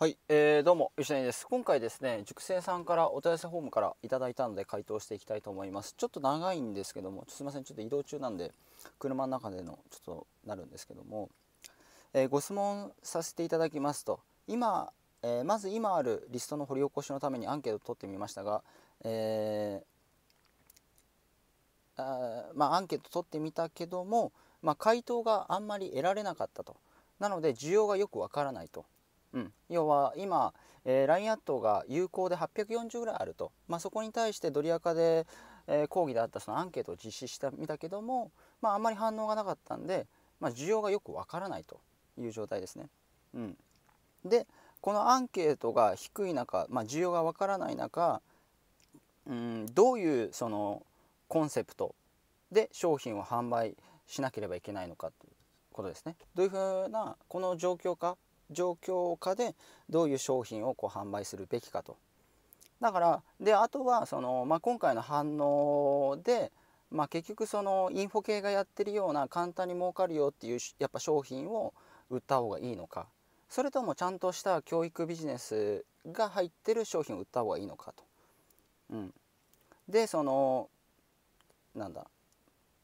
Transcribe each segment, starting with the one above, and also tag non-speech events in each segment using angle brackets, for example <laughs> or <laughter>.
はい、えー、どうも吉成です今回ですね熟成さんからお問い合わせフォームから頂いたので回答していきたいと思いますちょっと長いんですけどもすいませんちょっと移動中なんで車の中でのちょっとなるんですけども、えー、ご質問させていただきますと今、えー、まず今あるリストの掘り起こしのためにアンケートを取ってみましたが、えー、あまあ、アンケート取ってみたけども、まあ、回答があんまり得られなかったとなので需要がよくわからないとうん、要は今、えー、ラインアットが有効で840ぐらいあると、まあ、そこに対してドリアカで、えー、講義であったそのアンケートを実施してみたけども、まあ、あんまり反応がなかったんで、まあ、需要がよくわからないという状態ですね。うん、でこのアンケートが低い中、まあ、需要がわからない中、うん、どういうそのコンセプトで商品を販売しなければいけないのかということですね。どういうふうなこの状況状況下でどういう商品をこう販売するべきかと。だからであとはその、まあ、今回の反応で、まあ、結局そのインフォ系がやってるような簡単に儲かるよっていうやっぱ商品を売った方がいいのかそれともちゃんとした教育ビジネスが入ってる商品を売った方がいいのかと。うん、でそのなんだ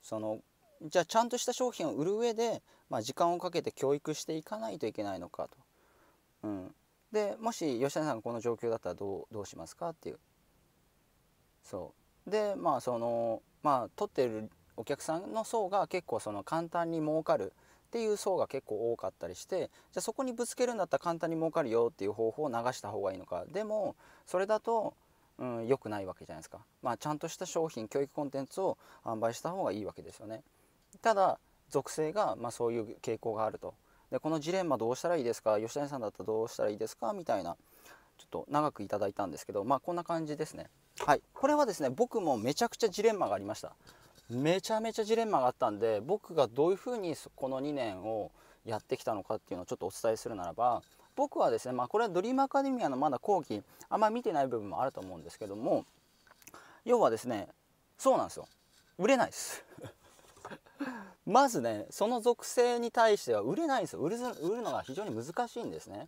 そのじゃあちゃんとした商品を売る上でまあ、時間をかけて教育していかないといけないのかと。うん、でもし吉田さんがこの状況だったらどうどうしますかっていう。そうでまあそのまあ取ってるお客さんの層が結構その簡単に儲かるっていう層が結構多かったりしてじゃあそこにぶつけるんだったら簡単に儲かるよっていう方法を流した方がいいのかでもそれだとうん、くないわけじゃないですか、まあ、ちゃんとした商品教育コンテンツを販売した方がいいわけですよねただ属性が、まあ、そういう傾向があるとでこのジレンマどうしたらいいですか吉谷さんだったらどうしたらいいですかみたいなちょっと長くいただいたんですけどまあこんな感じですねはいこれはですね僕もめちゃくちゃジレンマがありましためちゃめちゃジレンマがあったんで僕がどういうふうにこの2年をやってきたのかっていうのをちょっとお伝えするならば僕はですねまあこれはドリームアカデミアのまだ後期あんま見てない部分もあると思うんですけども要はですねそうなんですよ売れないですまずねその属性に対しては売れないんですよ売る売るのが非常に難しいんですね。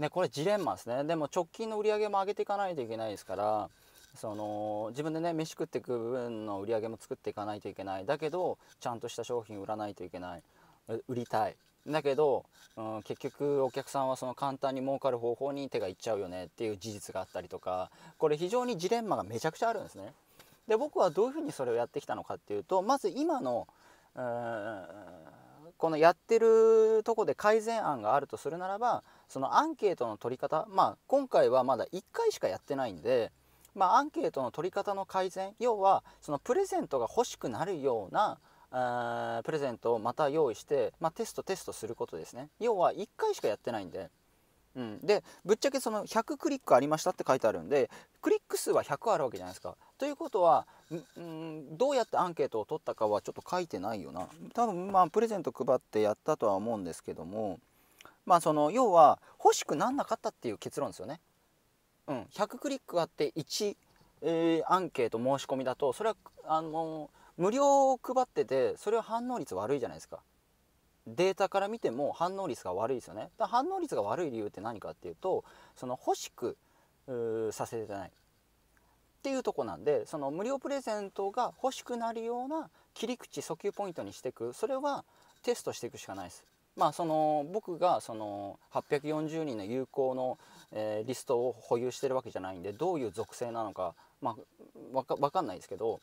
ねこれジレンマですねでも直近の売り上げも上げていかないといけないですからその自分でね飯食っていく分の売り上げも作っていかないといけないだけどちゃんとした商品売らないといけない売りたいだけど、うん、結局お客さんはその簡単に儲かる方法に手がいっちゃうよねっていう事実があったりとかこれ非常にジレンマがめちゃくちゃあるんですね。で僕はどういうふうにそれをやってきたのかっていうとまず今のこのやってるとこで改善案があるとするならばそのアンケートの取り方まあ今回はまだ1回しかやってないんで、まあ、アンケートの取り方の改善要はそのプレゼントが欲しくなるようなあプレゼントをまた用意して、まあ、テストテストすることですね要は1回しかやってないんで。うん、でぶっちゃけその100クリックありましたって書いてあるんでクリック数は100あるわけじゃないですか。ということはん、どうやってアンケートを取ったかはちょっと書いてないよな多分まあプレゼント配ってやったとは思うんですけどもまあその要は欲しくなんなかったっていう結論ですよね。うん、100クリックあって1、えー、アンケート申し込みだとそれはあの無料を配っててそれは反応率悪いじゃないですか。データから見ても反応率が悪いですよね。だ反応率が悪い理由って何かっていうとその欲しくさせてないっていうとこなんでその無料プレゼントが欲しくなるような切り口訴求ポイントにしていくそれはテストしていくしかないです。まあ、その僕がその840人の有効の、えリストを保有してるわけじゃないんでどういう属性なのか、まあ、か分かんないですけど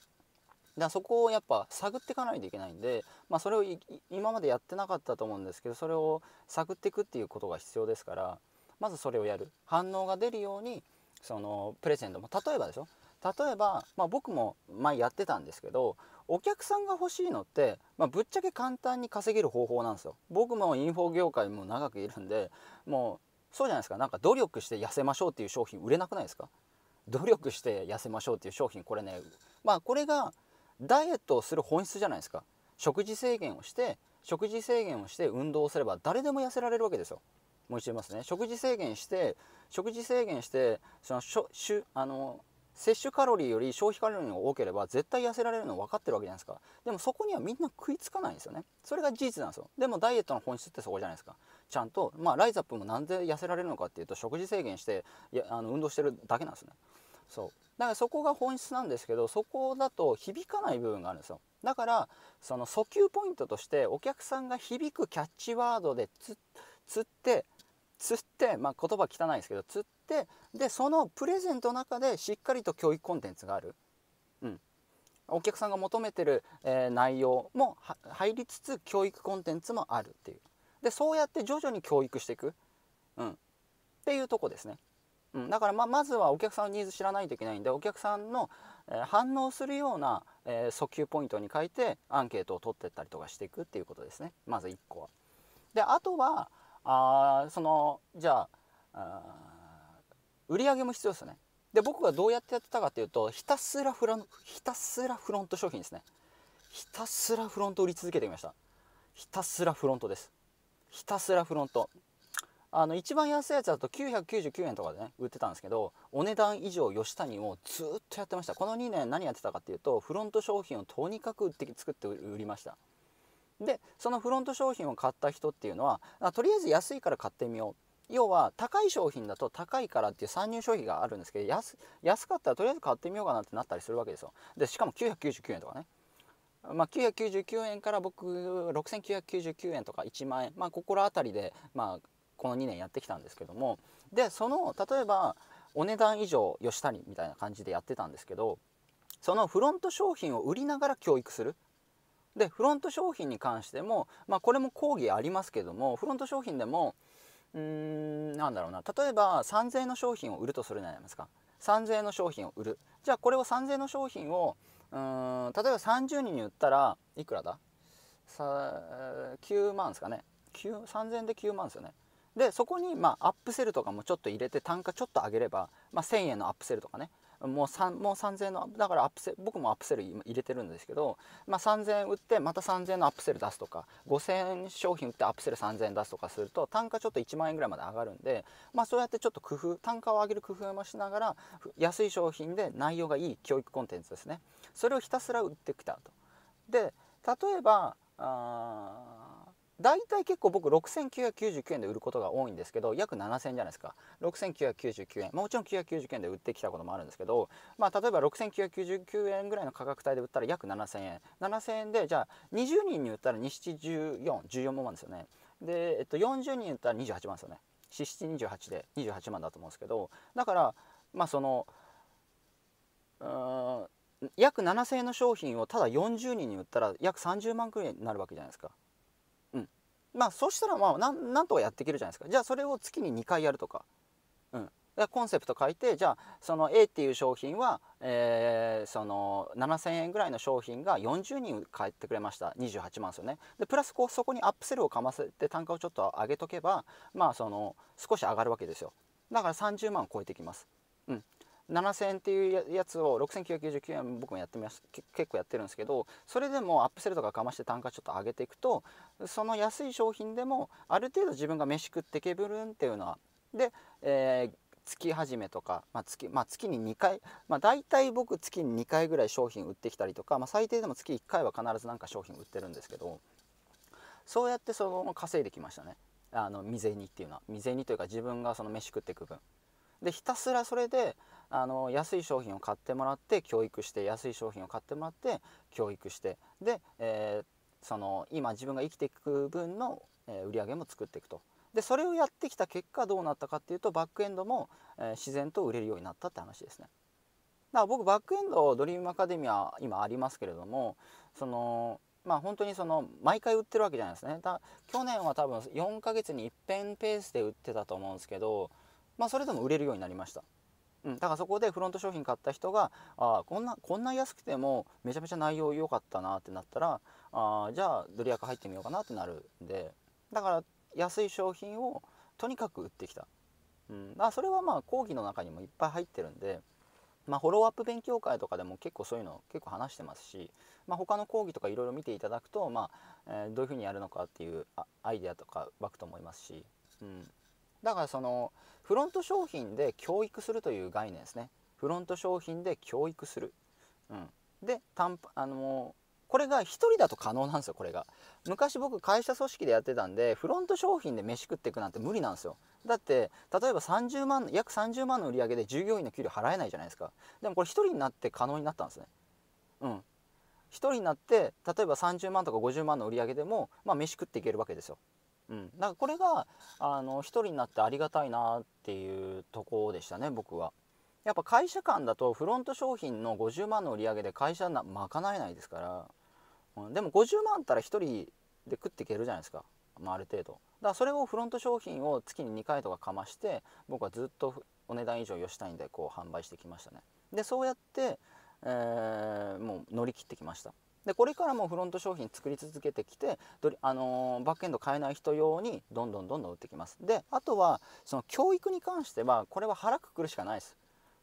だそこをやっぱ探っていかないといけないんで、まあ、それを今までやってなかったと思うんですけどそれを探っていくっていうことが必要ですからまずそれをやる反応が出るようにそのプレゼントも例えばでしょ例えば、まあ、僕も前やってたんですけどお客さんが欲しいのって、まあ、ぶっちゃけ簡単に稼げる方法なんですよ僕もインフォ業界も長くいるんでもうそうじゃないですかなんか努力して痩せましょうっていう商品売れなくないですか努力して痩せましょうっていう商品これねまあこれがダイエットをする本質じゃないですか食事制限をして食事制限をして運動をすれば誰でも痩せられるわけですよもう一度言いますね食事制限して食事制限してそのしょしゅあの摂取カロリーより消費カロリーが多ければ絶対痩せられるの分かってるわけじゃないですかでもそこにはみんな食いつかないんですよねそれが事実なんですよでもダイエットの本質ってそこじゃないですかちゃんとまあライザップもなんで痩せられるのかっていうと食事制限していやあの運動してるだけなんですねそうだからそこが本質なんですけどそこだと響かない部分があるんですよだからその訴求ポイントとしてお客さんが響くキャッチワードでつつって釣って、まあ、言葉汚いですけど釣ってでそのプレゼントの中でしっかりと教育コンテンツがある、うん、お客さんが求めてる、えー、内容も入りつつ教育コンテンツもあるっていうでそうやって徐々に教育していく、うん、っていうとこですね、うん、だからままずはお客さんのニーズ知らないといけないんでお客さんの、えー、反応するような、えー、訴求ポイントに書いてアンケートを取ってったりとかしていくっていうことですねまず1個は。であとはあそのじゃあ売り上げも必要ですよねで僕がどうやってやってたかっていうとひたすらフロンひたすらフロント商品ですねひたすらフロント売り続けてきましたひたすらフロントですひたすらフロントあの一番安いやつだと999円とかでね売ってたんですけどお値段以上吉谷をずっとやってましたこの2年何やってたかっていうとフロント商品をとにかく売って作って売りましたでそのフロント商品を買った人っていうのはとりあえず安いから買ってみよう要は高い商品だと高いからっていう参入消費があるんですけど安かったらとりあえず買ってみようかなってなったりするわけですよでしかも999円とかねまあ、999円から僕6999円とか1万円、まあ、心当たりで、まあ、この2年やってきたんですけどもでその例えばお値段以上吉谷みたいな感じでやってたんですけどそのフロント商品を売りながら教育するでフロント商品に関しても、まあ、これも講義ありますけどもフロント商品でもうーんなんだろうな例えば3000円の商品を売るとするじゃないですか3000円の商品を売るじゃあこれを3000円の商品をうん例えば30人に売ったらいくらださ9万ですかね3000円で9万ですよねでそこにまあアップセルとかもちょっと入れて単価ちょっと上げれば、まあ、1000円のアップセルとかねもうもう3000円のだからアップセ僕もアップセル入れてるんですけど、まあ、3000円売ってまた3000円のアップセル出すとか5000円商品売ってアップセル3000円出すとかすると単価ちょっと1万円ぐらいまで上がるんで、まあ、そうやってちょっと工夫単価を上げる工夫もしながら安い商品で内容がいい教育コンテンツですねそれをひたすら売ってきたと。で例えばあ大体結構僕6999円で売ることが多いんですけど約7000円じゃないですか6999円、もちろん999円で売ってきたこともあるんですけど、まあ、例えば6999円ぐらいの価格帯で売ったら約7000円7000円でじゃあ20人に売ったら271414万ですよねで、えっと、40人に売ったら28万ですよね4728で28万だと思うんですけどだからまあそのうん約7000円の商品をただ40人に売ったら約30万くらいになるわけじゃないですかまあそうしたらまあなんなんとかやっていけるじゃないですかじゃあそれを月に2回やるとか、うん、コンセプト書いてじゃあその A っていう商品は、えー、その7,000円ぐらいの商品が40人買ってくれました28万ですよねでプラスこうそこにアップセルをかませて単価をちょっと上げとけばまあその少し上がるわけですよだから30万を超えてきます。うん、7000円っていうやつを6999円僕もやってみます結構やってるんですけどそれでもアップセルとかかまして単価ちょっと上げていくとその安い商品でもある程度自分が飯食ってけぶるんっていうのはで、えー、月始めとか、まあ、月まあ、月に2回、まあ、大体僕月に2回ぐらい商品売ってきたりとか、まあ、最低でも月1回は必ず何か商品売ってるんですけどそうやってその稼いできましたねあの未然にっていうのは未然にというか自分がその飯食っていく分でひたすらそれであの安い商品を買ってもらって教育して安い商品を買ってもらって教育してで、えー、その今自分が生きていく分の売り上げも作っていくとでそれをやってきた結果どうなったかっていうとバックエンドも、え自然と売れるようになったって話ですねだから僕バックエンドドリームアカデミア今ありますけれどもそのまあ本当にその毎回売ってるわけじゃないですねだ去年は多分4ヶ月に一遍ペースで売ってたと思うんですけどまあそれでも売れるようになりましたうん、だからそこでフロント商品買った人があこんなこんな安くてもめちゃめちゃ内容良かったなってなったらあじゃあドリアカ入ってみようかなってなるんでだから安い商品をとにかく売ってきた、うん、あそれはまあ講義の中にもいっぱい入ってるんで。まあ、フォローアップ勉強会とかでも結構そういうの結構話してますし、まあ、他の講義とかいろいろ見ていただくと、まあえー、どういうふうにやるのかっていうアイデアとか湧くと思いますし、うん、だからそのフロント商品で教育するという概念ですねフロント商品で教育する、うん、で単あのこれが1人だと可能なんですよこれが昔僕会社組織でやってたんでフロント商品で飯食っていくなんて無理なんですよだって例えば30万約30万の売り上げで従業員の給料払えないじゃないですかでもこれ1人になって可能になったんですねうん1人になって例えば30万とか50万の売り上げでも、まあ、飯食っていけるわけですようん、だからこれがあの一人になってありがたいなっていうとこでしたね僕は。やっぱ会社間だとフロント商品の50万の売り上げで会社な賄えないですから、うん、でも50万あったら1人で食っていけるじゃないですか、まあ、ある程度だからそれをフロント商品を月に2回とかかまして僕はずっとお値段以上吉んでこう販売してきましたねでそうやって、えー、もう乗り切ってきましたでこれからもフロント商品作り続けてきてあのー、バックエンド買えない人用にどんどんどんどん売ってきますであとはその教育に関してはこれは腹くくるしかないです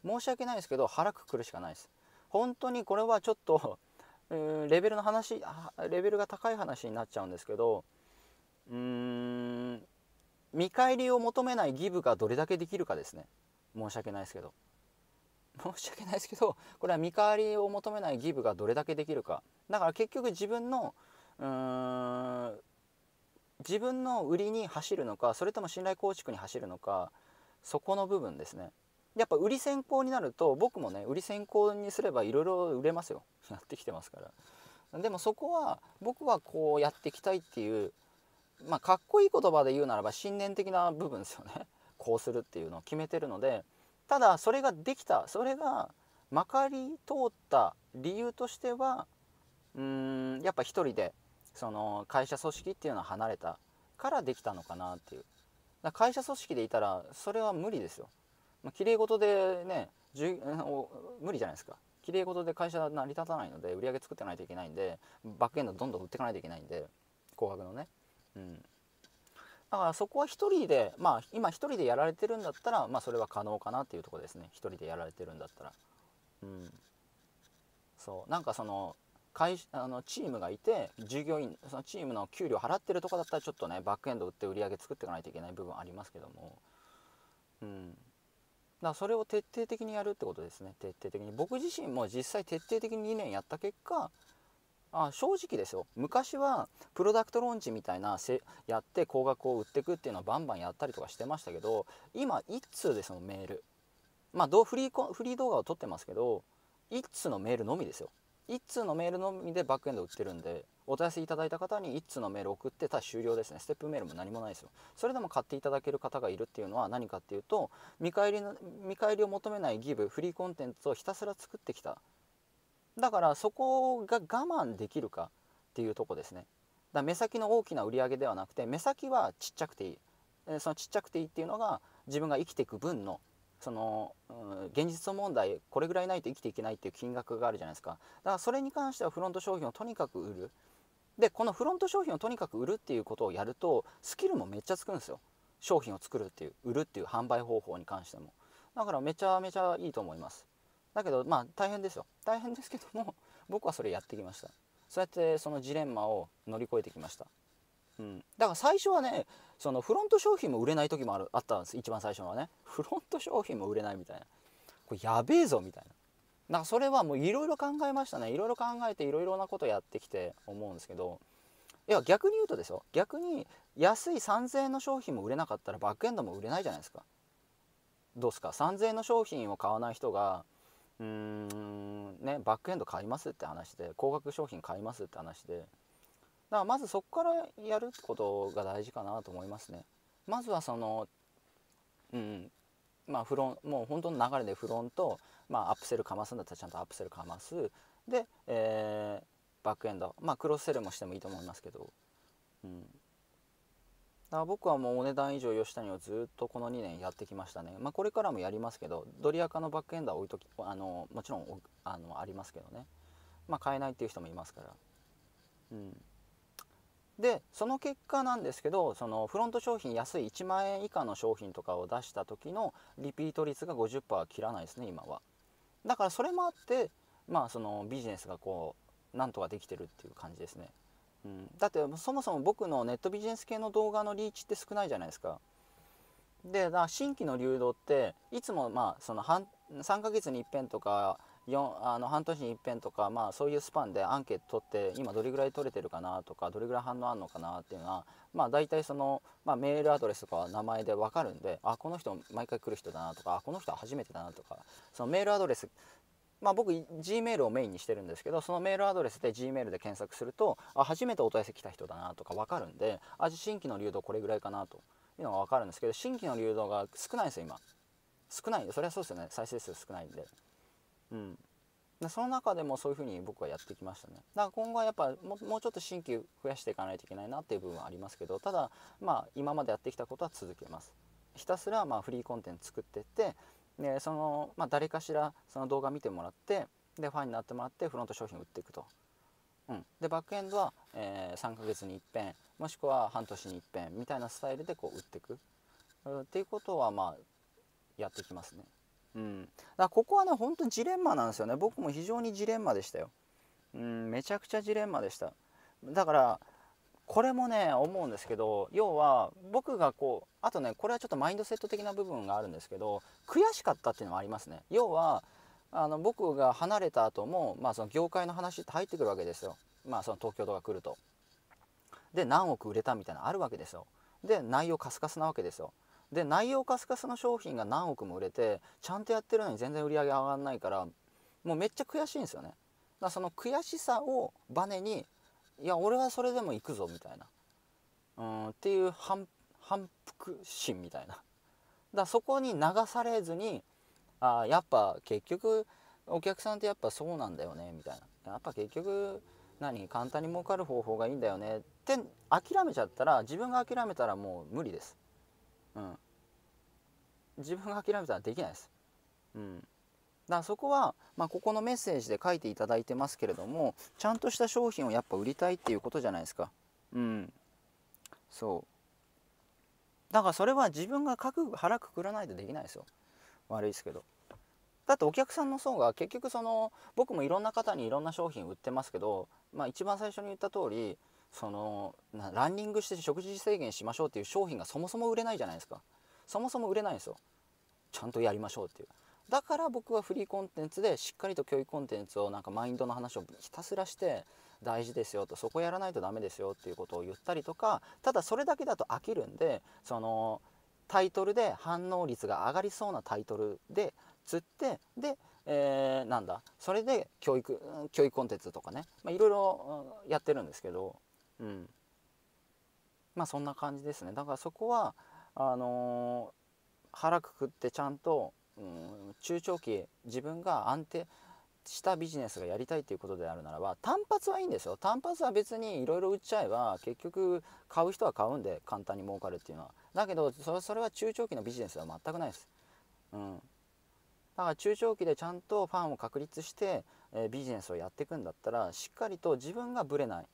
申し訳ないですけど腹くくるしかないです本当にこれはちょっと <laughs> レベルの話レベルが高い話になっちゃうんですけどうーん見返りを求めないギブがどれだけできるかですね申し訳ないですけど申し訳ないですけどこれは見返りを求めないギブがどれだけできるかだから結局自分のうーん自分の売りに走るのかそれとも信頼構築に走るのかそこの部分ですねやっぱ売り先行になると僕もね売り先行にすればいろいろ売れますよやってきてますからでもそこは僕はこうやっていきたいっていうまあかっこいい言葉で言うならば信念的な部分ですよねこうするっていうのを決めてるのでただそれができたそれがまかり通った理由としてはうんやっぱ一人でその会社組織っていうのは離れたからできたのかなっていうだ会社組織でいたらそれは無理ですよ、まきれい事でね無理じゃないですかきれい事で会社成り立たないので売り上げ作ってないといけないんでバックエンドどんどん売っていかないといけないんで紅白のねうんだからそこは1人でまあ今1人でやられてるんだったらまあそれは可能かなっていうとこですね1人でやられてるんだったらうんそうなんかその会あのチームがいて従業員そのチームの給料払ってるとかだったらちょっとねバックエンド売って売り上げ作っていかないといけない部分ありますけどもうんだからそれを徹底的にやるってことですね徹底的に僕自身も実際徹底的に2年やった結果あ正直ですよ昔はプロダクトローンチみたいなせやって高額を売ってくっていうのはバンバンやったりとかしてましたけど今1通ですもメールまあどうフリーコフリー動画を撮ってますけど1通のメールのみですよ1通のメールのみでバックエンド売ってるんでお問い合わせいただいた方に1通のメール送ってただ終了ですねステップメールも何もないですよそれでも買っていただける方がいるっていうのは何かっていうと見返りの見返りを求めないギブフリーコンテンツをひたすら作ってきただからそこが我慢できるかっていうとこですねだ目先の大きな売り上げではなくて目先はちっちゃくていいそのちっちゃくていいっていうのが自分が生きていく分のその、うん、現実問題これぐらいないと生きていけないっていう金額があるじゃないですかだからそれに関してはフロント商品をとにかく売るでこのフロント商品をとにかく売るっていうことをやるとスキルもめっちゃつくんですよ商品を作るっていう売るっていう販売方法に関してもだからめちゃめちゃいいと思いますだけどまあ大変ですよ大変ですけども <laughs> 僕はそれやってきましたそうやってそのジレンマを乗り越えてきましたうん、だから最初はねそのフロント商品も売れない時もあるあったんです一番最初のはねフロント商品も売れないみたいなこれやべえぞみたいなだからそれはもういろいろ考えましたねいろいろ考えていろいろなことやってきて思うんですけどいや逆に言うとですよ逆に安い3000円の商品も売れなかったらバックエンドも売れないじゃないですかどうすか3000円の商品を買わない人がうーんねバックエンド買いますって話で高額商品買いますって話でだからまずそこからやることが大事かなと思いますねまずはそのうんまあフロンもう本当の流れでフロント、まあ、アップセルかますんだったらちゃんとアップセルかますで、えー、バックエンドまあクロスセルもしてもいいと思いますけど、うん、から僕はもうお値段以上吉谷をずっとこの2年やってきましたね、まあ、これからもやりますけどドリアカのバックエンダー置いときあのもちろんあのありますけどね、まあ、買えないっていう人もいますから、うん、でその結果なんですけどそのフロント商品安い1万円以下の商品とかを出した時のリピート率が50%は切らないですね今はだからそれもあってまあそのビジネスがこうなんとかできてるっていう感じですねうん、だってそもそも僕のネットビジネス系の動画のリーチって少ないじゃないですか。でか新規の流動っていつもまあその半3ヶ月に一遍とかあの半年に一遍とか、まあ、そういうスパンでアンケート取って今どれぐらい取れてるかなとかどれぐらい反応あるのかなっていうのは、まあ、大体その、まあ、メールアドレスとか名前で分かるんであこの人毎回来る人だなとかこの人は初めてだなとかそのメールアドレスまあ、僕 Gmail をメインにしてるんですけどそのメールアドレスで Gmail で検索するとあ初めてお問い合わせ来た人だなとか分かるんであ新規の流動これぐらいかなというのが分かるんですけど新規の流動が少ないんですよ今少ないんでそれはそうですよね再生数少ないんでうんでその中でもそういうふうに僕はやってきましたねだから今後はやっぱもうちょっと新規増やしていかないといけないなっていう部分はありますけどただまあ今までやってきたことは続けますひたすらまあフリーコンテンツ作ってってでその、まあ、誰かしらその動画見てもらってでファンになってもらってフロント商品売っていくと、うん、でバックエンドは、えー、3ヶ月に一遍もしくは半年に一遍みたいなスタイルでこう売っていく、うん、っていうことはまあやってきますねうん、だからここはね本当にジレンマなんですよね僕も非常にジレンマでしたよ、うん、めちゃくちゃジレンマでしただからこれもね思うんですけど要は僕がこうあとねこれはちょっとマインドセット的な部分があるんですけど悔しかったっていうのもありますね要はあの僕が離れた後もまあその業界の話って入ってくるわけですよまあその東京とか来るとで何億売れたみたいなのあるわけですよで内容カスカスなわけですよで内容カスカスの商品が何億も売れてちゃんとやってるのに全然売り上げ上がらないからもうめっちゃ悔しいんですよねだからその悔しさをバネにいや俺はそれでも行くぞみたいなうんっていう反復心みたいなだそこに流されずにあやっぱ結局お客さんってやっぱそうなんだよねみたいなやっぱ結局何簡単に儲かる方法がいいんだよねって諦めちゃったら自分が諦めたらもう無理ですうん自分が諦めたらできないですうんだからそこは、まあ、ここのメッセージで書いていただいてますけれどもちゃんとした商品をやっぱ売りたいっていうことじゃないですかうんそうだからそれは自分がく腹くくらないとできないですよ悪いですけどだってお客さんの層が結局その僕もいろんな方にいろんな商品売ってますけど、まあ、一番最初に言った通りそのランニングして食事制限しましょうっていう商品がそもそも売れないじゃないですかそもそも売れないんですよちゃんとやりましょうっていうだから僕はフリーコンテンツでしっかりと教育コンテンツをなんかマインドの話をひたすらして大事ですよとそこやらないとダメですよっていうことを言ったりとかただそれだけだと飽きるんでそのタイトルで反応率が上がりそうなタイトルで釣ってで、えー、なんだそれで教育教育コンテンツとかねいろいろやってるんですけど、うん、まあそんな感じですねだからそこはあのー、腹くくってちゃんとうん、中長期自分が安定したビジネスがやりたいということであるならば単発はいいんですよ単発は別にいろいろ売っちゃえば結局買う人は買うんで簡単に儲かるっていうのはだけどそれは中長期のビジネスは全くないです、うん、だから中長期でちゃんとファンを確立して、えー、ビジネスをやっていくんだったらしっかりと自分がブレない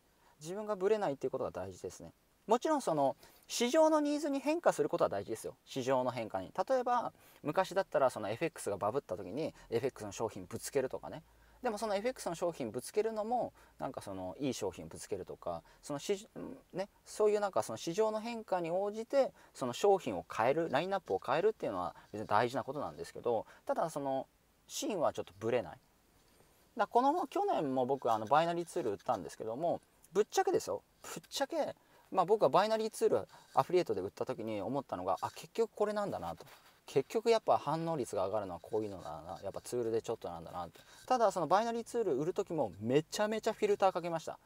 自分がブレないっていうことが大事ですねもちろんその市場のニーズに変化することは大事ですよ市場の変化に例えば昔だったらその FX がバブった時に FX の商品ぶつけるとかねでもその FX の商品ぶつけるのもなんかそのいい商品ぶつけるとかその市、ね、そういうなんかその市場の変化に応じてその商品を変えるラインナップを変えるっていうのは別に大事なことなんですけどただそのシーンはちょっとぶれないだこの去年も僕あのバイナリーツール売ったんですけどもぶっちゃけですよぶっちゃけまあ、僕はバイナリーツールアフリエイトで売った時に思ったのがあ結局これなんだなと結局やっぱ反応率が上がるのはこういうのだなやっぱツールでちょっとなんだなただそのバイナリーツール売る時もめちゃめちゃフィルターかけました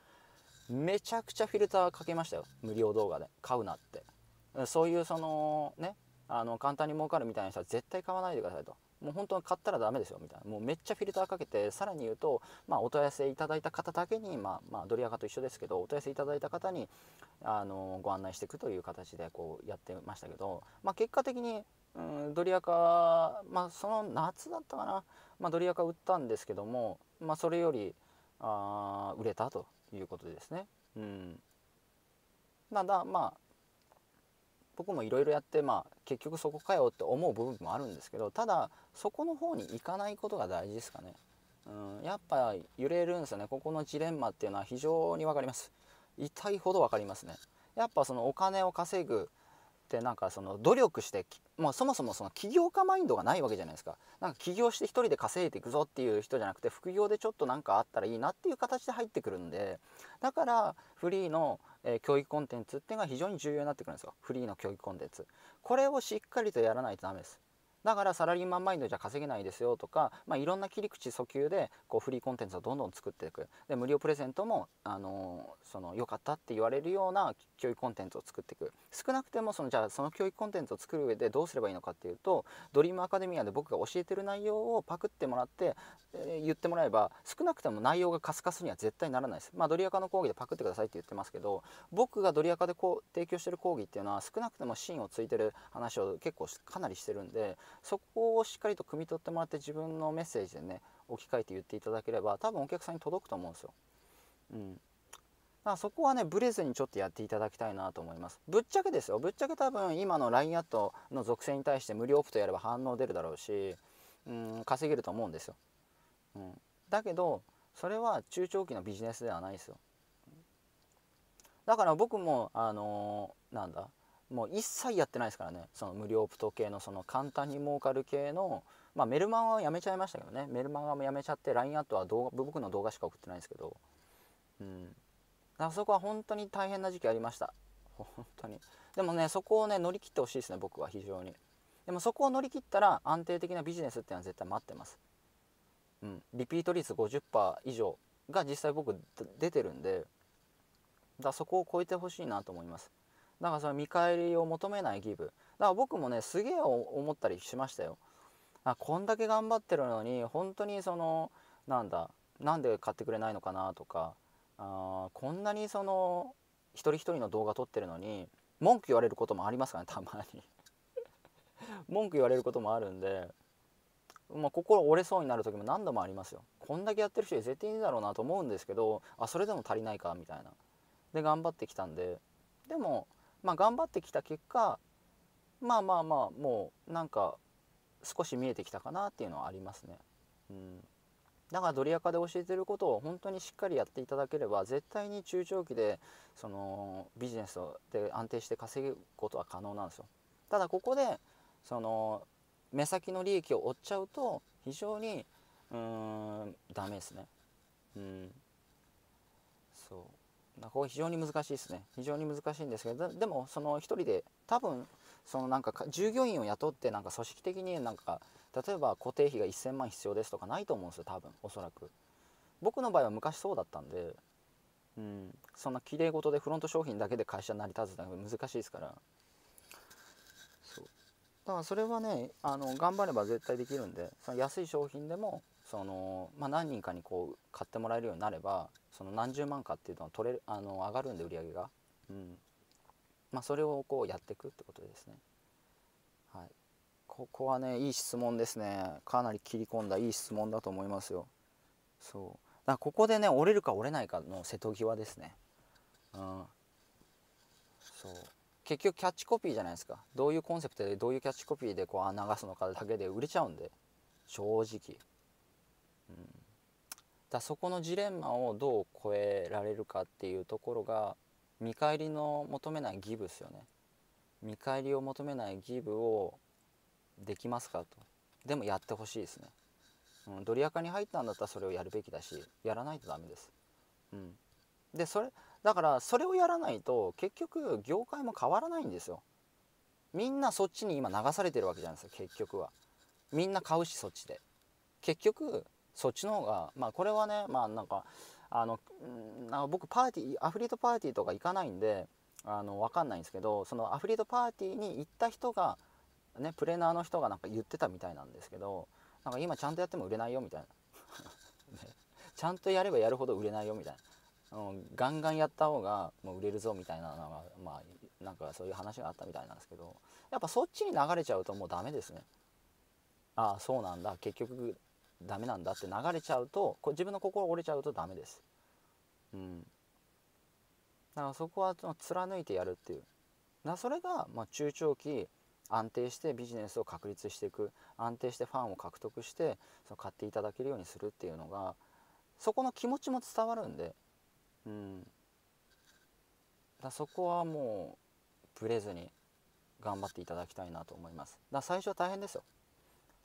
めちゃくちゃフィルターかけましたよ無料動画で買うなってそういうそのねあの簡単に儲かるみたいな人は絶対買わないでくださいともう本当は買ったらダメですよみたいなもうめっちゃフィルターかけてさらに言うと、まあ、お問い合わせいただいた方だけに、まあまあ、ドリアカと一緒ですけどお問い合わせいただいた方にあのご案内していくという形でこうやってましたけど、まあ、結果的に、うん、ドリアカ、まあ、その夏だったかな、まあ、ドリアカ売ったんですけども、まあ、それよりあ売れたということですね。うん、なだまあ僕もいろいろやってまあ結局そこかよって思う部分もあるんですけどただそこの方に行かないことが大事ですかね。うん、やっぱ揺れるんですよねここのジレンマっていうのは非常に分かります痛いほど分かりますねやっぱそのお金を稼ぐってなんかその努力して、まあ、そもそもその起業家マインドがないわけじゃないですかなんか起業して1人で稼いでいくぞっていう人じゃなくて副業でちょっと何かあったらいいなっていう形で入ってくるんでだからフリーのえー、教育コンテンツっていうのが非常に重要になってくるんですよフリーの教育コンテンツこれをしっかりとやらないとダメですだからサラリーマンマインドじゃ稼げないですよとか、まあ、いろんな切り口訴求でこうフリーコンテンツをどんどん作っていくで無料プレゼントも良、あのー、そのかったって言われるような教育コンテンツを作っていく少なくてもそのじゃあその教育コンテンツを作る上でどうすればいいのかっていうとドリームアカデミアで僕が教えてる内容をパクってもらって、えー、言ってもらえば少なくても内容がカスカスには絶対ならないです。まあ、ドリアカの講義でパクってくださいって言ってますけど僕がドリアカでこう提供してる講義っていうのは少なくても芯をついてる話を結構かなりしてるんでそこをしっかりと汲み取ってもらって自分のメッセージでね置き換えて言っていただければ多分お客さんに届くと思うんですよ。うん、だそこはねブレずにちょっとやっていただきたいなと思います。ぶっちゃけですよぶっちゃけ多分今の LINE アットの属性に対して無料オプトやれば反応出るだろうし、うん、稼げると思うんですよ。うん、だけどそれは中長期のビジネスではないですよ。だから僕もあのー、なんだもう一切やってないですからねその無料プト系のその簡単に儲かる系の、まあ、メルマガはやめちゃいましたけどねメルマガもやめちゃって LINE アットは動画僕の動画しか送ってないんですけどうんあそこは本当に大変な時期ありました本当にでもねそこをね乗り切ってほしいですね僕は非常にでもそこを乗り切ったら安定的なビジネスっていうのは絶対待ってますうんリピート率50%以上が実際僕出てるんでだそこを超えてほしいなと思いますだからその見返りを求めないギブだから僕もねすげえ思ったりしましたよあこんだけ頑張ってるのに本当にそのなんだなんで買ってくれないのかなとかあこんなにその一人一人の動画撮ってるのに文句言われることもありますからねたまに <laughs> 文句言われることもあるんで、まあ、心折れそうになる時も何度もありますよこんだけやってる人絶対いいだろうなと思うんですけどあそれでも足りないかみたいなで頑張ってきたんででもまあ、頑張ってきた結果まあまあまあもうなんか少し見えてきたかなっていうのはありますね。うん、だからドリアカで教えてることを本当にしっかりやっていただければ絶対に中長期でそのビジネスで安定して稼ぐことは可能なんですよ。ただここでその目先の利益を追っちゃうと非常にうーんダメですね。うん、そうこう非常に難しいですね非常に難しいんですけどでもその1人で多分そのなんか従業員を雇ってなんか組織的になんか例えば固定費が1000万必要ですとかないと思うんですよ多分おそらく僕の場合は昔そうだったんでうんそんなきれい事でフロント商品だけで会社成り立つのは難しいですからそうだからそれはねあの頑張れば絶対できるんでその安い商品でもその、まあ、何人かにこう買ってもらえるようになればその何十万かっていうのは取れるあの上がるんで売り上げが、うんまあ、それをこうやっていくってことですね。はい、ここはねいい質問ですねかなり切り込んだいい質問だと思いますよ。そうだここでね折れるか折れないかの瀬戸際ですね。うん、そう結局キャッチコピーじゃないですかどういうコンセプトでどういうキャッチコピーでこう流すのかだけで売れちゃうんで正直だそこのジレンマをどう超えられるかっていうところが見返りの求めないギブですよね見返りを求めないギブをできますかとでもやってほしいですね、うん、ドリアカに入ったんだったらそれをやるべきだしやらないとダメです、うん、でそれだからそれをやらないと結局業界も変わらないんですよみんなそっちに今流されてるわけじゃないですか結局はみんな買うしそっちで結局そっちの方がまあこれはねまあなんかあの僕パーティーアフリートパーティーとか行かないんであの分かんないんですけどそのアフリートパーティーに行った人が、ね、プレーナーの人がなんか言ってたみたいなんですけどなんか今ちゃんとやっても売れないよみたいな <laughs> ちゃんとやればやるほど売れないよみたいな、うん、ガンガンやった方がもう売れるぞみたいなのがまあなんかそういう話があったみたいなんですけどやっぱそっちに流れちゃうともうダメですねああそうなんだ結局ダメなんだって流れちゃうとこ自分の心折れちゃうとダメです。うん、だからそこは貫いてやるっていうだそれが、まあ、中長期安定してビジネスを確立していく安定してファンを獲得してその買っていただけるようにするっていうのがそこの気持ちも伝わるんで、うん、だそこはもうぶれずに頑張っていただきたいなと思いますだ最初は大変ですよ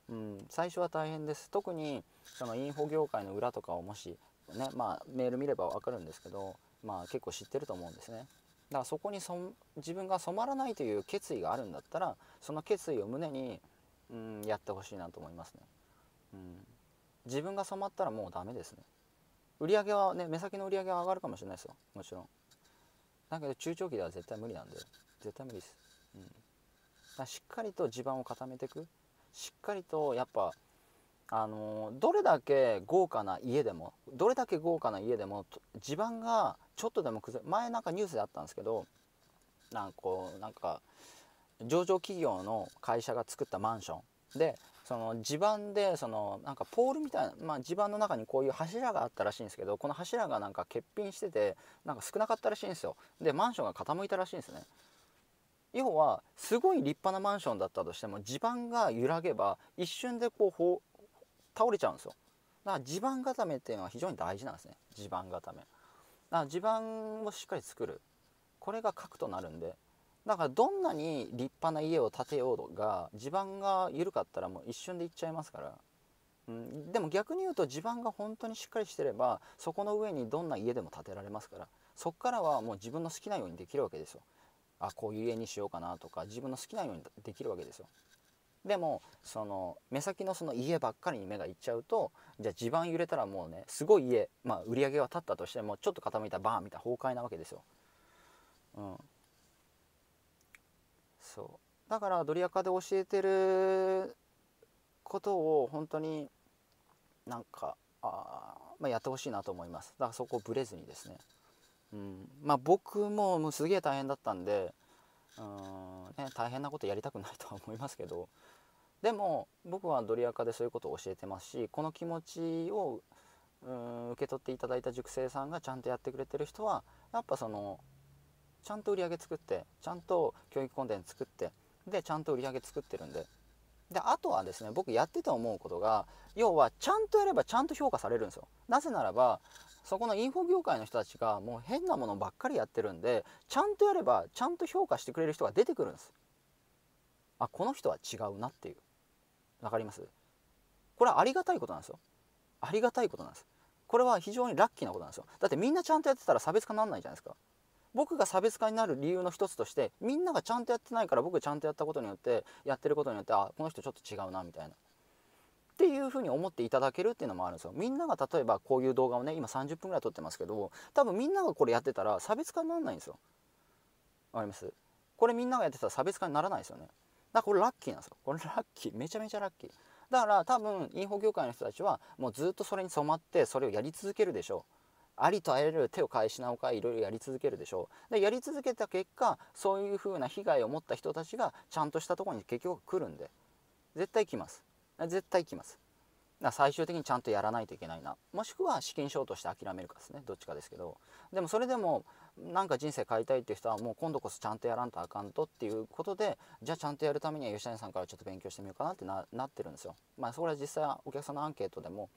うん、最初は大変です特にそのインフォ業界の裏とかをもしね、まあ、メール見れば分かるんですけど、まあ、結構知ってると思うんですねだからそこにそ自分が染まらないという決意があるんだったらその決意を胸に、うん、やってほしいなと思いますね、うん、自分が染まったらもうダメですね売り上げはね目先の売り上げは上がるかもしれないですよもちろんだけど中長期では絶対無理なんで絶対無理です、うん、だしっかりと地盤を固めていくしっかりとやっぱあのどれだけ豪華な家でもどれだけ豪華な家でも地盤がちょっとでも崩れ前なんかニュースであったんですけどなんかこうなんか上場企業の会社が作ったマンションでその地盤でそのなんかポールみたいな、まあ、地盤の中にこういう柱があったらしいんですけどこの柱がなんか欠品しててなんか少なかったらしいんですよでマンションが傾いたらしいんですね要はすごい立派なマンションだったとしても地盤が揺らげば一瞬でこう倒れちゃうんですよだから地盤固めっていうのは非常に大事なんですね地盤固めだから地盤をしっかり作るこれが核となるんでだからどんなに立派な家を建てようとか地盤が緩かったらもう一瞬でいっちゃいますからうん、でも逆に言うと地盤が本当にしっかりしてればそこの上にどんな家でも建てられますからそこからはもう自分の好きなようにできるわけですよあこういう家にしようかなとか自分の好きなようにできるわけですよでもその目先のその家ばっかりに目がいっちゃうとじゃあ地盤揺れたらもうねすごい家、まあ、売り上げが立ったとしてもちょっと傾いたらバーンみたいな崩壊なわけですよ、うん、そうだからドリアカで教えてることを本当になんかあ、まあ、やってほしいなと思いますだからそこをぶれずにですねうん、まあ僕ももうすげえ大変だったんで、うんね、大変なことやりたくないとは思いますけどでも僕はドリアカでそういうことを教えてますしこの気持ちをうん受け取っていただいた塾生さんがちゃんとやってくれてる人はやっぱそのちゃんと売り上げ作ってちゃんと教育コンテンツ作ってでちゃんと売り上げ作ってるんでであとはですね僕やってて思うことが要はちゃんとやればちゃんと評価されるんですよなぜならばそこのインフォ業界の人たちがもう変なものばっかりやってるんでちゃんとやればちゃんと評価してくれる人が出てくるんですあこの人は違うなっていうわかりますこれはありがたいことなんですよありがたいことなんですこれは非常にラッキーなことなんですよだってみんなちゃんとやってたら差別化なんないじゃないですか僕が差別化になる理由の一つとしてみんながちゃんとやってないから僕ちゃんとやったことによってやってることによってあこの人ちょっと違うなみたいなっていうふうに思っていただけるっていうのもあるんですよ。みんなが例えばこういう動画をね今30分ぐらい撮ってますけど多分みんながこれやってたら差別化にならないんですよ。わかりますこれみんながやってたら差別化にならないですよね。だからこれラッキーなんですよ。これラッキーめちゃめちゃラッキー。だから多分インフォ業界の人たちはもうずっとそれに染まってそれをやり続けるでしょう。ありとあらゆる手を返しなおかいろいろやり続けるでしょうでやり続けた結果そういうふうな被害を持った人たちがちゃんとしたところに結局来るんで絶対来ます絶対行きますだ最終的にちゃんとやらないといけないなもしくは資金ショートして諦めるかですねどっちかですけどでもそれでもなんか人生変えたいっていう人はもう今度こそちゃんとやらんとあかんとっていうことでじゃあちゃんとやるためには吉谷さんからちょっと勉強してみようかなってななってるんですよまあそれは実際お客さんのアンケートでも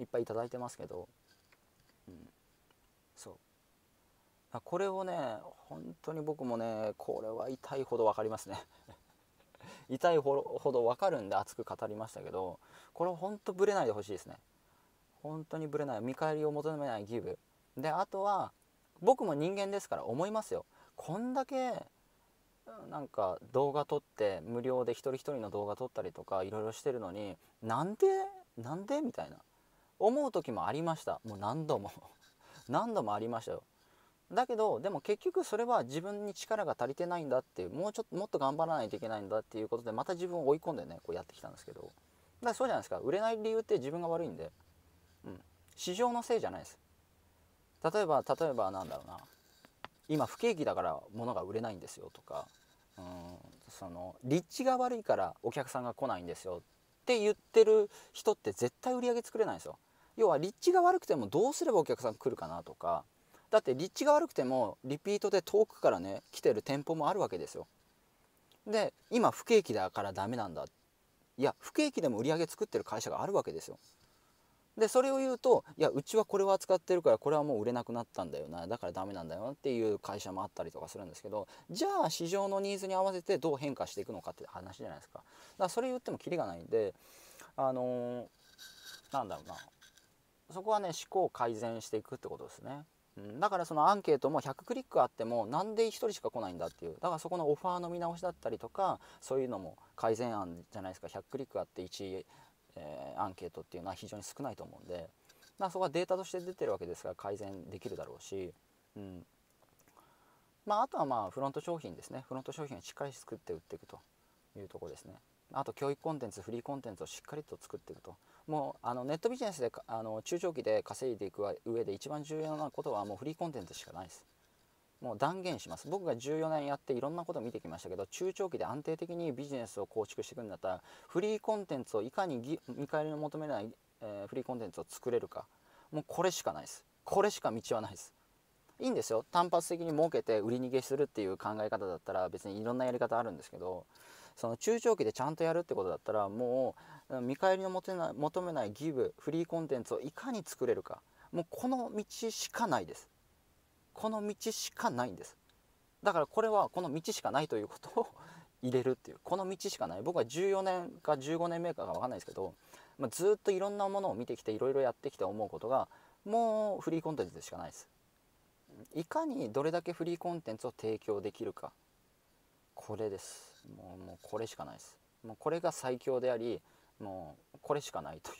いっぱい頂いてますけどうんそうこれをね本当に僕もねこれは痛いほど分かりますね痛いほど分かるんで熱く語りましたけどこれ本当ブレないでほしいですね本当にブレない見返りを求めないギブであとは僕も人間ですから思いますよこんだけなんか動画撮って無料で一人一人の動画撮ったりとかいろいろしてるのになんでなんでみたいな思う時もありましたもう何度も <laughs> 何度もありましたよだけどでも結局それは自分に力が足りてないんだってもうちょっともっと頑張らないといけないんだっていうことでまた自分を追い込んでねこうやってきたんですけどだからそうじゃないですか売れない理由って自分が悪いんで、うん、市場のせいじゃないです例えば例えばなんだろうな今不景気だから物が売れないんですよとかうんその立地が悪いからお客さんが来ないんですよって言ってる人って絶対売り上げ作れないんですよ要は立地が悪くてもどうすればお客さん来るかなとかだって立地が悪くてもリピートで遠くからね来てる店舗もあるわけですよで今不景気だからダメなんだいや不景気でも売り上げ作ってる会社があるわけですよでそれを言うといやうちはこれを扱ってるからこれはもう売れなくなったんだよなだからダメなんだよなっていう会社もあったりとかするんですけどじゃあ市場のニーズに合わせてどう変化していくのかって話じゃないですかだからそれ言ってもキリがないんであのー、なんだろうなそこはね思考を改善していくってことですね。うん、だからそのアンケートも100クリックあってもなんで1人しか来ないんだっていうだからそこのオファーの見直しだったりとかそういうのも改善案じゃないですか100クリックあって1、えー、アンケートっていうのは非常に少ないと思うんでだそこはデータとして出てるわけですから改善できるだろうし、うんまあ、あとはまあフロント商品ですねフロント商品をしっかり作って売っていくというとこですねあと教育コンテンツフリーコンテンツをしっかりと作っていくともうあのネットビジネスであの中長期で稼いでいく上で一番重要なことはもうフリーコンテンツしかないですもう断言します僕が14年やっていろんなことを見てきましたけど中長期で安定的にビジネスを構築していくんだったらフリーコンテンツをいかに見返りの求めない、えー、フリーコンテンツを作れるかもうこれしかないですこれしか道はないですいいんですよ単発的に儲けて売り逃げするっていう考え方だったら別にいろんなやり方あるんですけどその中長期でちゃんとやるってことだったらもう見返りを求めない求めないギブフリーコンテンツをいかに作れるかもうこの道しかないですこの道しかないんですだからこれはこの道しかないということを <laughs> 入れるっていうこの道しかない僕は14年か15年目かが分かんないですけど、まあ、ずっといろんなものを見てきていろいろやってきて思うことがもうフリーコンテンツでしかないですいかにどれだけフリーコンテンツを提供できるかこれですですもうもうこれしかないですもうこれが最強でありもうこれしかないとい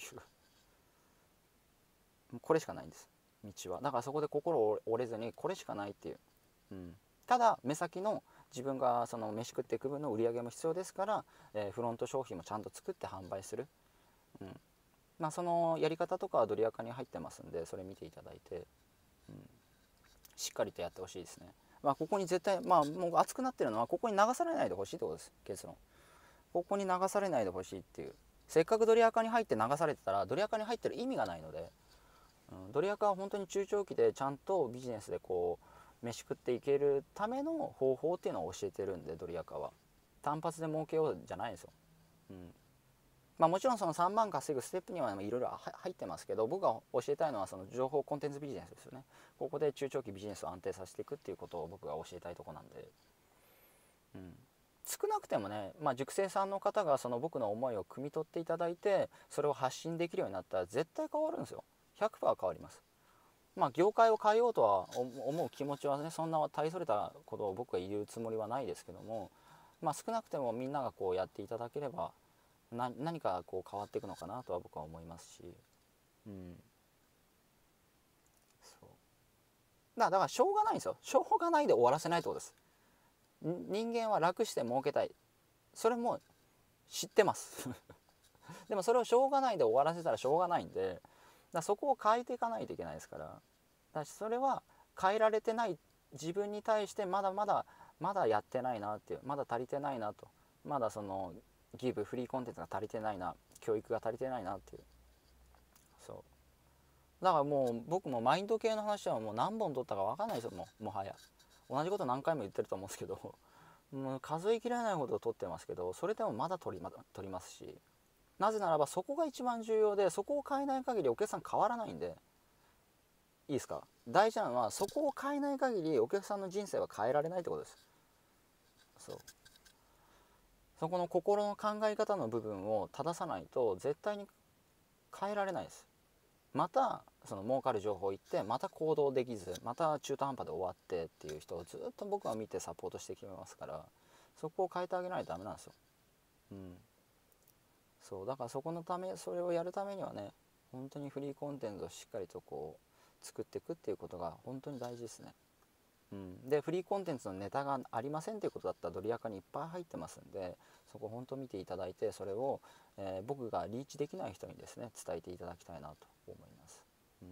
うこれしかないんです道はだからそこで心折れずにこれしかないっていう、うん、ただ目先の自分がその飯食っていく分の売り上げも必要ですから、えー、フロント商品もちゃんと作って販売する、うんまあ、そのやり方とかはドリアカに入ってますんでそれ見ていただいて、うん、しっかりとやってほしいですね。まあ、ここに絶対、まあ、もう熱くなってるのはここに流されないでほしいってことです結論ここに流されないでほしいっていうせっかくドリアカに入って流されてたらドリアカに入ってる意味がないので、うん、ドリアカは本当に中長期でちゃんとビジネスでこう飯食っていけるための方法っていうのを教えてるんでドリアカは単発で儲けようじゃないんですよ、うん、まあ、もちろんその3万稼ぐステップにはいろいろ入ってますけど僕が教えたいのはその情報コンテンツビジネスですよねここで中長期ビジネスを安定させていくっていうことを僕が教えたいとこなんで、うん、少なくてもね、まあ、塾生さんの方がその僕の思いを汲み取っていただいてそれを発信できるようになったら絶対変わるんですよ100%変わりますまあ業界を変えようとは思う気持ちはねそんな大それたことを僕は言うつもりはないですけどもまあ少なくてもみんながこうやっていただければな何かこう変わっていくのかなとは僕は思いますし、うん、そうだからしょうがないんですよしょうがないで終わらせないってことです人間は楽して儲けたいそれも知ってます <laughs> でもそれをしょうがないで終わらせたらしょうがないんでだそこを変えていかないといけないですからだしそれは変えられてない自分に対してまだまだまだやってないなっていうまだ足りてないなとまだそのギブフリーコンテンツが足りてないな教育が足りてないなっていうそうだからもう僕もマインド系の話はもう何本取ったか分かんないですよももはや同じこと何回も言ってると思うんですけど <laughs> もう数えきれないほど取ってますけどそれでもまだ取り,、ま、取りますしなぜならばそこが一番重要でそこを変えない限りお客さん変わらないんでいいですか大事なのはそこを変えない限りお客さんの人生は変えられないってことですそうそこの心の考え方の部分を正さないと絶対に変えられないですまたその儲かる情報行ってまた行動できずまた中途半端で終わってっていう人をずっと僕は見てサポートしてきますからそこを変えてあげないとダメなんですよ。うん、そうだからそこのためそれをやるためにはね本当にフリーコンテンツをしっかりとこう作っていくっていうことが本当に大事ですね。うん、でフリーコンテンツのネタがありませんということだったらドリアカにいっぱい入ってますんでそこ本当見ていただいてそれを、えー、僕がリーチできない人にですね伝えていただきたいなと思います。うん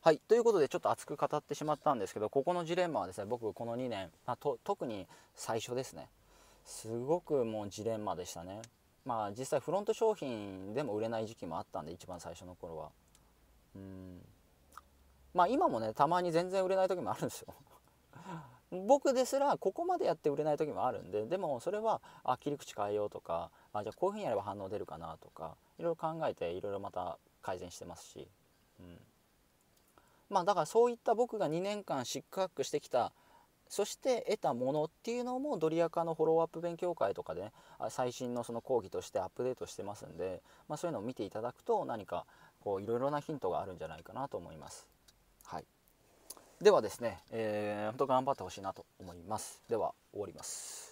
はい、ということでちょっと熱く語ってしまったんですけどここのジレンマはですね僕この2年、まあ、と特に最初ですねすごくもうジレンマでしたねまあ実際フロント商品でも売れない時期もあったんで一番最初の頃はうんまあ今もねたまに全然売れない時もあるんですよ <laughs> 僕ですらここまでやって売れない時もあるんででもそれはあ切り口変えようとかあじゃあこういうふうにやれば反応出るかなとかいろいろ考えていろいろまた改善してますし、うん、まあだからそういった僕が2年間シックハックしてきたそして得たものっていうのもドリアカのフォローアップ勉強会とかで、ね、最新のその講義としてアップデートしてますんで、まあ、そういうのを見ていただくと何かこういろいろなヒントがあるんじゃないかなと思います。ではですね、えー、本当頑張ってほしいなと思います。では終わります。